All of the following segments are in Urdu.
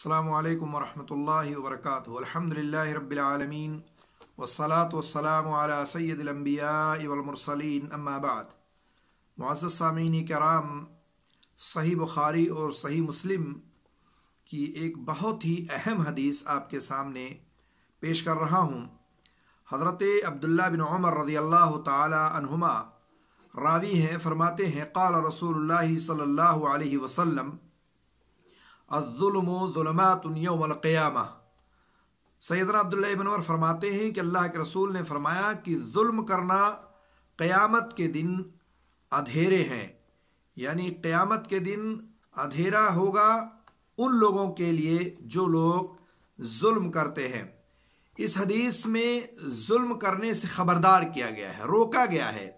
السلام علیکم ورحمۃ اللہ وبرکاتہ الحمد للہ رب العالمین و والسلام وسلام علیہ سید الانبیاء والمرسلین اما بعد معزز سامعین کرام صحیح بخاری اور صحیح مسلم کی ایک بہت ہی اہم حدیث آپ کے سامنے پیش کر رہا ہوں حضرت عبداللہ بن عمر رضی اللہ تعالی عنہما راوی ہیں فرماتے ہیں قال رسول اللہ صلی اللہ علیہ وسلم الظلم و ظلمات یوم القیامہ سیدنا عبداللہ بنور فرماتے ہیں کہ اللہ کے رسول نے فرمایا کہ ظلم کرنا قیامت کے دن ادھیرے ہیں یعنی قیامت کے دن ادھیرا ہوگا ان لوگوں کے لیے جو لوگ ظلم کرتے ہیں اس حدیث میں ظلم کرنے سے خبردار کیا گیا ہے روکا گیا ہے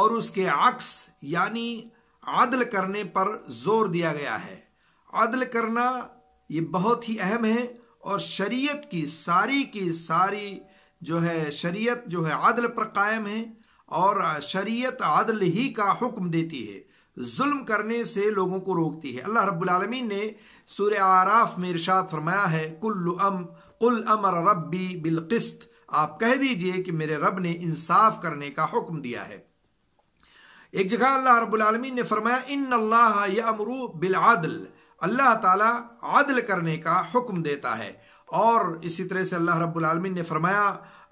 اور اس کے عکس یعنی عدل کرنے پر زور دیا گیا ہے عدل کرنا یہ بہت ہی اہم ہے اور شریعت کی ساری کی ساری جو ہے شریعت جو ہے عدل پر قائم ہے اور شریعت عدل ہی کا حکم دیتی ہے ظلم کرنے سے لوگوں کو روکتی ہے اللہ رب العالمین نے سورہ آراف میں ارشاد فرمایا ہے کل ام کل امر ربی بال قسط آپ کہہ دیجئے کہ میرے رب نے انصاف کرنے کا حکم دیا ہے ایک جگہ اللہ رب العالمین نے فرمایا ان اللہ یا امرو بالعدل اللہ تعالیٰ عدل کرنے کا حکم دیتا ہے اور اسی طرح سے اللہ رب العالمین نے فرمایا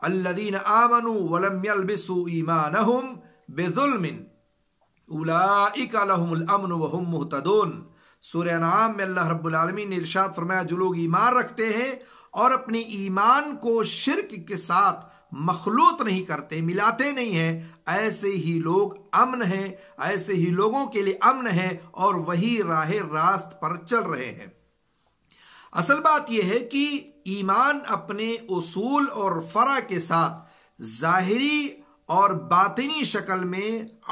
الذين آمنوا ولم يلبسوا ايمانهم بظلم اولئك لهم الامن وهم مهتدون سورہ انعام میں اللہ رب العالمین نے ارشاد فرمایا جو لوگ ایمان رکھتے ہیں اور اپنی ایمان کو شرک کے ساتھ مخلوط نہیں کرتے ملاتے نہیں ہیں ایسے ہی لوگ امن ہیں ایسے ہی لوگوں کے لیے امن ہے اور وہی راہ راست پر چل رہے ہیں اصل بات یہ ہے کہ ایمان اپنے اصول اور فرا کے ساتھ ظاہری اور باطنی شکل میں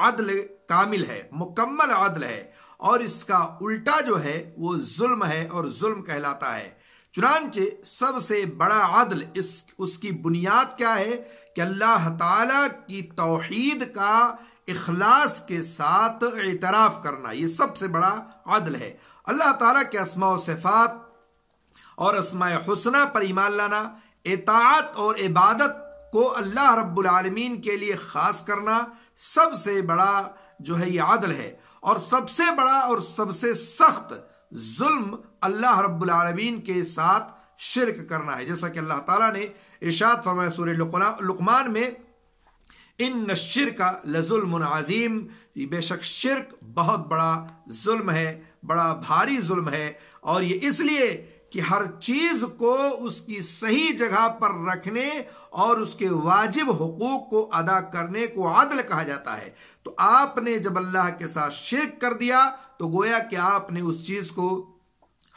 عدل کامل ہے مکمل عدل ہے اور اس کا الٹا جو ہے وہ ظلم ہے اور ظلم کہلاتا ہے چنانچہ سب سے بڑا عدل اس اس کی بنیاد کیا ہے کہ اللہ تعالی کی توحید کا اخلاص کے ساتھ اعتراف کرنا یہ سب سے بڑا عدل ہے اللہ تعالیٰ کے اسماء و صفات اور اسماء حسنہ پر ایمان لانا اطاعت اور عبادت کو اللہ رب العالمین کے لیے خاص کرنا سب سے بڑا جو ہے یہ عدل ہے اور سب سے بڑا اور سب سے سخت ظلم اللہ رب العالمین کے ساتھ شرک کرنا ہے جیسا کہ اللہ تعالیٰ نے ارشاد فرمایا سور لقمان میں ان نشر کا عظیم بے شک شرک بہت بڑا ظلم ہے بڑا بھاری ظلم ہے اور یہ اس لیے کہ ہر چیز کو اس کی صحیح جگہ پر رکھنے اور اس کے واجب حقوق کو ادا کرنے کو عادل کہا جاتا ہے تو آپ نے جب اللہ کے ساتھ شرک کر دیا تو گویا کہ آپ نے اس چیز کو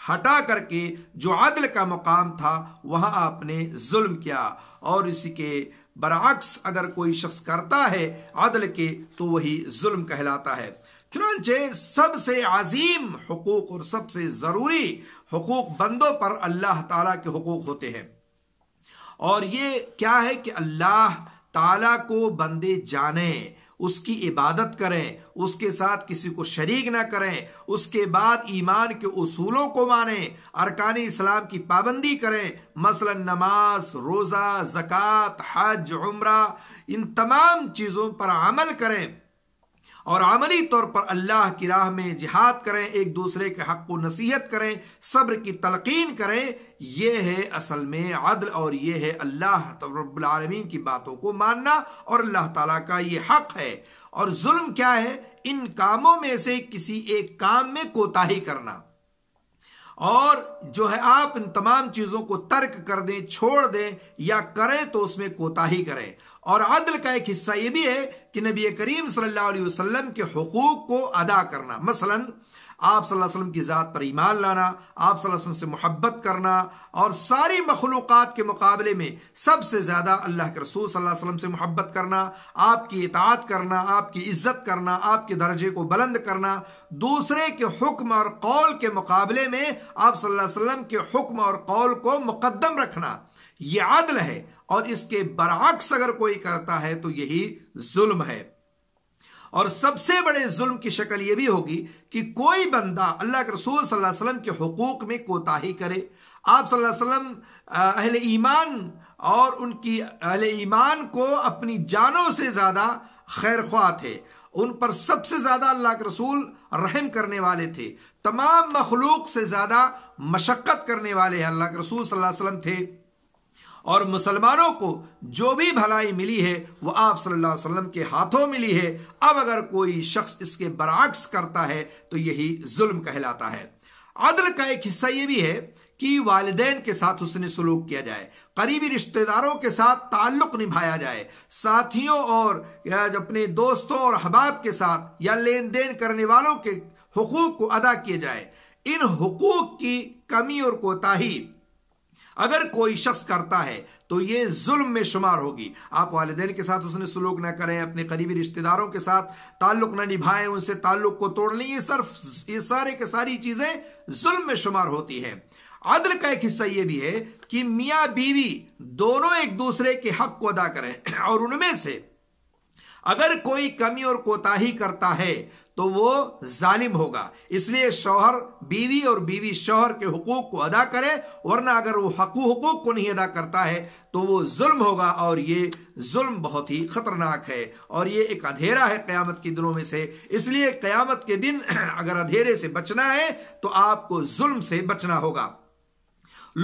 ہٹا کر کے جو عدل کا مقام تھا وہاں آپ نے ظلم کیا اور اسی کے برعکس اگر کوئی شخص کرتا ہے عدل کے تو وہی ظلم کہلاتا ہے چنانچہ سب سے عظیم حقوق اور سب سے ضروری حقوق بندوں پر اللہ تعالیٰ کے حقوق ہوتے ہیں اور یہ کیا ہے کہ اللہ تعالیٰ کو بندے جانیں اس کی عبادت کریں اس کے ساتھ کسی کو شریک نہ کریں اس کے بعد ایمان کے اصولوں کو مانیں ارکان اسلام کی پابندی کریں مثلا نماز روزہ زکوٰۃ حج عمرہ ان تمام چیزوں پر عمل کریں اور عملی طور پر اللہ کی راہ میں جہاد کریں ایک دوسرے کے حق کو نصیحت کریں صبر کی تلقین کریں یہ ہے اصل میں عدل اور یہ ہے اللہ رب العالمین کی باتوں کو ماننا اور اللہ تعالیٰ کا یہ حق ہے اور ظلم کیا ہے ان کاموں میں سے کسی ایک کام میں کوتاہی کرنا اور جو ہے آپ ان تمام چیزوں کو ترک کر دیں چھوڑ دیں یا کریں تو اس میں کوتاہی کریں اور عدل کا ایک حصہ یہ بھی ہے کہ نبی کریم صلی اللہ علیہ وسلم کے حقوق کو ادا کرنا مثلا آپ صلی اللہ علیہ وسلم کی ذات پر ایمان لانا آپ صلی اللہ علیہ وسلم سے محبت کرنا اور ساری مخلوقات کے مقابلے میں سب سے زیادہ اللہ کے رسول صلی اللہ علیہ وسلم سے محبت کرنا آپ کی اطاعت کرنا آپ کی عزت کرنا آپ کے درجے کو بلند کرنا دوسرے کے حکم اور قول کے مقابلے میں آپ صلی اللہ علیہ وسلم کے حکم اور قول کو مقدم رکھنا یہ عادل ہے اور اس کے برعکس اگر کوئی کرتا ہے تو یہی ظلم ہے اور سب سے بڑے ظلم کی شکل یہ بھی ہوگی کہ کوئی بندہ اللہ کے رسول صلی اللہ علیہ وسلم کے حقوق میں کوتاہی کرے آپ صلی اللہ علیہ وسلم اہل ایمان اور ان کی اہل ایمان کو اپنی جانوں سے زیادہ خیر خواہ تھے ان پر سب سے زیادہ اللہ کے رسول رحم کرنے والے تھے تمام مخلوق سے زیادہ مشقت کرنے والے اللہ کے رسول صلی اللہ علیہ وسلم تھے اور مسلمانوں کو جو بھی بھلائی ملی ہے وہ آپ صلی اللہ علیہ وسلم کے ہاتھوں ملی ہے اب اگر کوئی شخص اس کے برعکس کرتا ہے تو یہی ظلم کہلاتا ہے عدل کا ایک حصہ یہ بھی ہے کہ والدین کے ساتھ اس نے سلوک کیا جائے قریبی رشتہ داروں کے ساتھ تعلق نبھایا جائے ساتھیوں اور اپنے دوستوں اور احباب کے ساتھ یا لین دین کرنے والوں کے حقوق کو ادا کیا جائے ان حقوق کی کمی اور کوتاہی اگر کوئی شخص کرتا ہے تو یہ ظلم میں شمار ہوگی آپ والدین کے ساتھ اس نے سلوک نہ کریں اپنے قریبی رشتہ داروں کے ساتھ تعلق نہ نبھائیں ان سے تعلق کو توڑ لیں یہ صرف یہ سارے کے ساری چیزیں ظلم میں شمار ہوتی ہیں عدل کا ایک حصہ یہ بھی ہے کہ میاں بیوی دونوں ایک دوسرے کے حق کو ادا کریں اور ان میں سے اگر کوئی کمی اور کوتاہی کرتا ہے تو وہ ظالم ہوگا اس لیے شوہر بیوی اور بیوی شوہر کے حقوق کو ادا کرے ورنہ اگر وہ حقوق حقوق کو نہیں ادا کرتا ہے تو وہ ظلم ہوگا اور یہ ظلم بہت ہی خطرناک ہے اور یہ ایک ادھیرا ہے قیامت کے دنوں میں سے اس لیے قیامت کے دن اگر ادھیرے سے بچنا ہے تو آپ کو ظلم سے بچنا ہوگا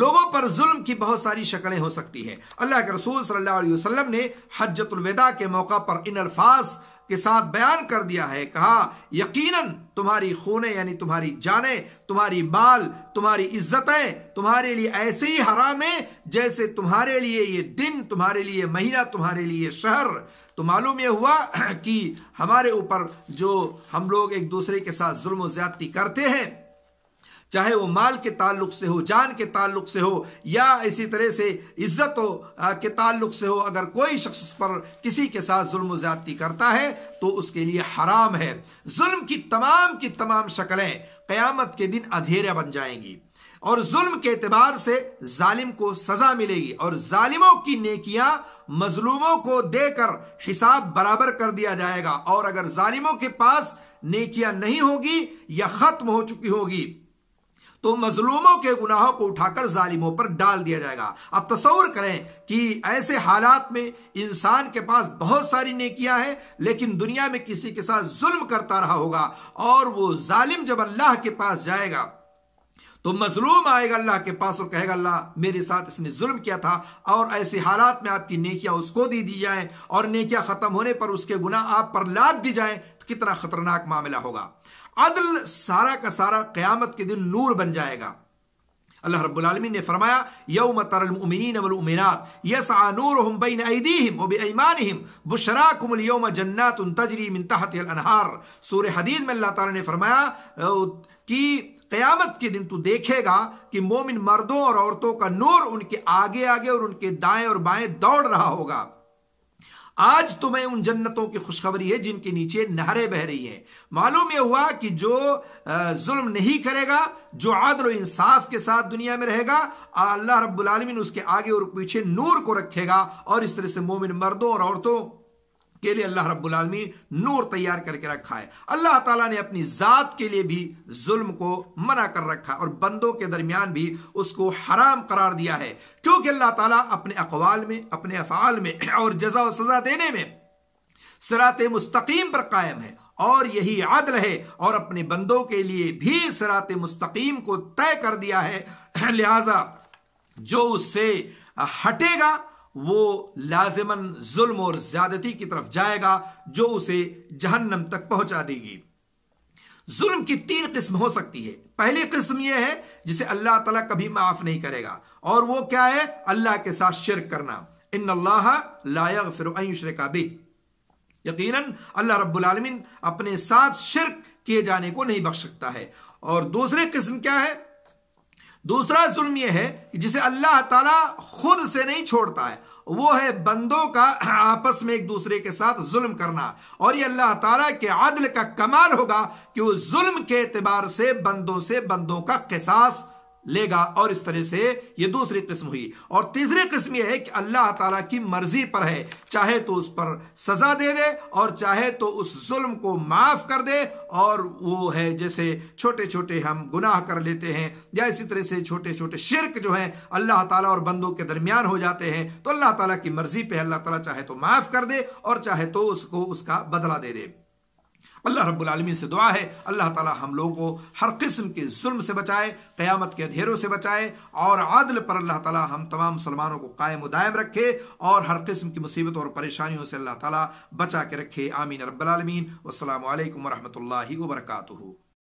لوگوں پر ظلم کی بہت ساری شکلیں ہو سکتی ہیں اللہ کے رسول صلی اللہ علیہ وسلم نے حجت الوداع کے موقع پر ان الفاظ کے ساتھ بیان کر دیا ہے کہا یقیناً تمہاری خونے یعنی تمہاری جانیں تمہاری مال تمہاری عزتیں تمہارے لیے ایسے ہی حرام ہیں جیسے تمہارے لیے یہ دن تمہارے لیے مہینہ تمہارے لیے شہر تو معلوم یہ ہوا کہ ہمارے اوپر جو ہم لوگ ایک دوسرے کے ساتھ ظلم و زیادتی کرتے ہیں چاہے وہ مال کے تعلق سے ہو جان کے تعلق سے ہو یا اسی طرح سے عزت و کے تعلق سے ہو اگر کوئی شخص پر کسی کے ساتھ ظلم و زیادتی کرتا ہے تو اس کے لیے حرام ہے ظلم کی تمام کی تمام شکلیں قیامت کے دن ادھیرے بن جائیں گی اور ظلم کے اعتبار سے ظالم کو سزا ملے گی اور ظالموں کی نیکیاں مظلوموں کو دے کر حساب برابر کر دیا جائے گا اور اگر ظالموں کے پاس نیکیاں نہیں ہوگی یا ختم ہو چکی ہوگی تو مظلوموں کے گناہوں کو اٹھا کر ظالموں پر ڈال دیا جائے گا اب تصور کریں کہ ایسے حالات میں انسان کے پاس بہت ساری نیکیاں ہیں لیکن دنیا میں کسی کے ساتھ ظلم کرتا رہا ہوگا اور وہ ظالم جب اللہ کے پاس جائے گا تو مظلوم آئے گا اللہ کے پاس اور کہے گا اللہ میرے ساتھ اس نے ظلم کیا تھا اور ایسے حالات میں آپ کی نیکیا اس کو دی دی جائیں اور نیکیا ختم ہونے پر اس کے گناہ آپ پر لاد دی تو کتنا خطرناک معاملہ ہوگا عدل سارا کا سارا قیامت کے دن نور بن جائے گا اللہ رب العالمین نے فرمایا یوم تر المؤمنین والمؤمنات نورهم بین ایدیہم بشراکم اليوم جنات تجری یومین الانہار سورہ سور میں اللہ تعالی نے فرمایا کہ قیامت کے دن تو دیکھے گا کہ مومن مردوں اور عورتوں کا نور ان کے آگے آگے اور ان کے دائیں اور بائیں دوڑ رہا ہوگا آج تمہیں ان جنتوں کی خوشخبری ہے جن کے نیچے نہریں بہ رہی ہیں معلوم یہ ہوا کہ جو ظلم نہیں کرے گا جو عادل و انصاف کے ساتھ دنیا میں رہے گا اللہ رب العالمین اس کے آگے اور پیچھے نور کو رکھے گا اور اس طرح سے مومن مردوں اور عورتوں کے اللہ رب العالمی نور تیار کر کے رکھا ہے اللہ تعالیٰ نے اپنی ذات کے لیے بھی ظلم کو منع کر رکھا اور بندوں کے درمیان بھی اس کو حرام قرار دیا ہے کیونکہ اللہ تعالیٰ اپنے اقوال میں اپنے افعال میں اور جزا و سزا دینے میں سرات مستقیم پر قائم ہے اور یہی عدل ہے اور اپنے بندوں کے لیے بھی سرات مستقیم کو طے کر دیا ہے لہذا جو اس سے ہٹے گا وہ لازمن ظلم اور زیادتی کی طرف جائے گا جو اسے جہنم تک پہنچا دے گی ظلم کی تین قسم ہو سکتی ہے پہلی قسم یہ ہے جسے اللہ تعالیٰ کبھی معاف نہیں کرے گا اور وہ کیا ہے اللہ کے ساتھ شرک کرنا ان اللہ لا یغفر ان یشرک بہ یقیناً اللہ رب العالمین اپنے ساتھ شرک کیے جانے کو نہیں بخش سکتا ہے اور دوسرے قسم کیا ہے دوسرا ظلم یہ ہے جسے اللہ تعالیٰ خود سے نہیں چھوڑتا ہے وہ ہے بندوں کا آپس میں ایک دوسرے کے ساتھ ظلم کرنا اور یہ اللہ تعالیٰ کے عدل کا کمال ہوگا کہ وہ ظلم کے اعتبار سے بندوں سے بندوں کا قصاص لے گا اور اس طرح سے یہ دوسری قسم ہوئی اور تیسری قسم یہ ہے کہ اللہ تعالیٰ کی مرضی پر ہے چاہے تو اس پر سزا دے دے اور چاہے تو اس ظلم کو معاف کر دے اور وہ ہے جیسے چھوٹے چھوٹے ہم گناہ کر لیتے ہیں یا اسی طرح سے چھوٹے چھوٹے شرک جو ہیں اللہ تعالیٰ اور بندوں کے درمیان ہو جاتے ہیں تو اللہ تعالیٰ کی مرضی پہ اللہ تعالیٰ چاہے تو معاف کر دے اور چاہے تو اس کو اس کا بدلہ دے دے اللہ رب العالمین سے دعا ہے اللہ تعالی ہم لوگوں کو ہر قسم کے ظلم سے بچائے قیامت کے اندھیروں سے بچائے اور عادل پر اللہ تعالی ہم تمام مسلمانوں کو قائم و دائم رکھے اور ہر قسم کی مصیبت اور پریشانیوں سے اللہ تعالی بچا کے رکھے آمین رب العالمین والسلام علیکم ورحمۃ اللہ وبرکاتہ